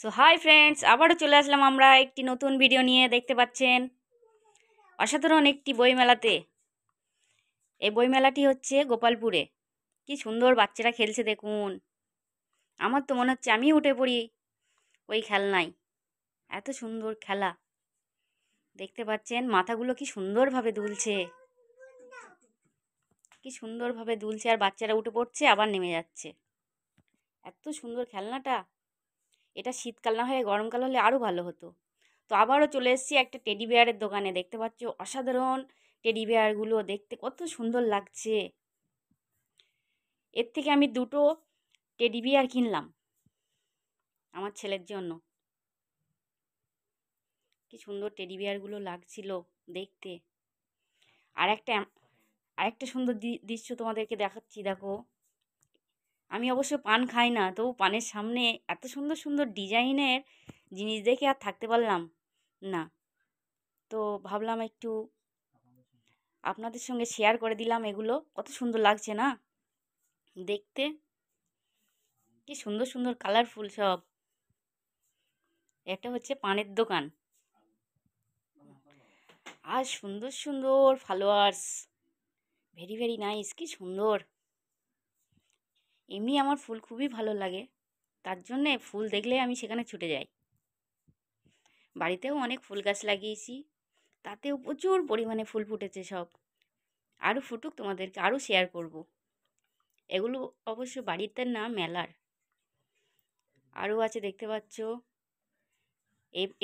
So hi friends আবারও চলে আসলাম আমরা একটি নতুন ভিডিও নিয়ে দেখতে পাচ্ছেন অসাধারণ একটি বইমেলাতে এই বইমেলাটি হচ্ছে গোপালপুরে কি সুন্দর বাচ্চারা খেলছে দেখুন আমার তো মনে হচ্ছে আমি উঠে পড়ি ওই খেলনায় এত সুন্দর খেলা দেখতে পাচ্ছেন মাথাগুলো কি সুন্দরভাবে দুলছে কি সুন্দরভাবে দুলছে আর বাচ্চারা উঠে পড়ছে আবার নেমে যাচ্ছে এত সুন্দর খেলনাটা এটা শীতকাল না হয়ে গরমকাল হলে আরও ভালো হতো তো আবারও চলে এসেছি একটা টেডি বিয়ারের দোকানে দেখতে পাচ্ছ অসাধারণ টেডি বিয়ারগুলো দেখতে কত সুন্দর লাগছে এর থেকে আমি দুটো টেডি বিয়ার কিনলাম আমার ছেলের জন্য কি সুন্দর টেডি বিয়ারগুলো লাগছিল দেখতে আর একটা আর একটা সুন্দর দৃশ্য তোমাদেরকে দেখাচ্ছি দেখো আমি অবশ্য পান খাই না তবু পানের সামনে এত সুন্দর সুন্দর ডিজাইনের জিনিস দেখে আর থাকতে পারলাম না তো ভাবলাম একটু আপনাদের সঙ্গে শেয়ার করে দিলাম এগুলো কত সুন্দর লাগছে না দেখতে কি সুন্দর সুন্দর কালারফুল সব এটা হচ্ছে পানের দোকান আর সুন্দর সুন্দর ফলোয়ার্স ভেরি ভেরি নাইস কি সুন্দর এমনি আমার ফুল খুবই ভালো লাগে তার জন্যে ফুল দেখলে আমি সেখানে ছুটে যাই বাড়িতেও অনেক ফুল গাছ লাগিয়েছি তাতেও প্রচুর পরিমাণে ফুল ফুটেছে সব আরও ফুটুক তোমাদেরকে আরও শেয়ার করব। এগুলো অবশ্য বাড়িতে না মেলার আরও আছে দেখতে পাচ্ছ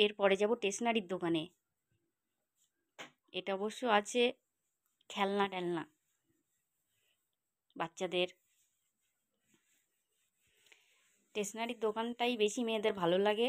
এরপরে যাব স্টেশনারির দোকানে এটা অবশ্য আছে খেলনা টেলনা বাচ্চাদের স্টেশনারি দোকানটাই বেশি মেয়েদের ভালো লাগে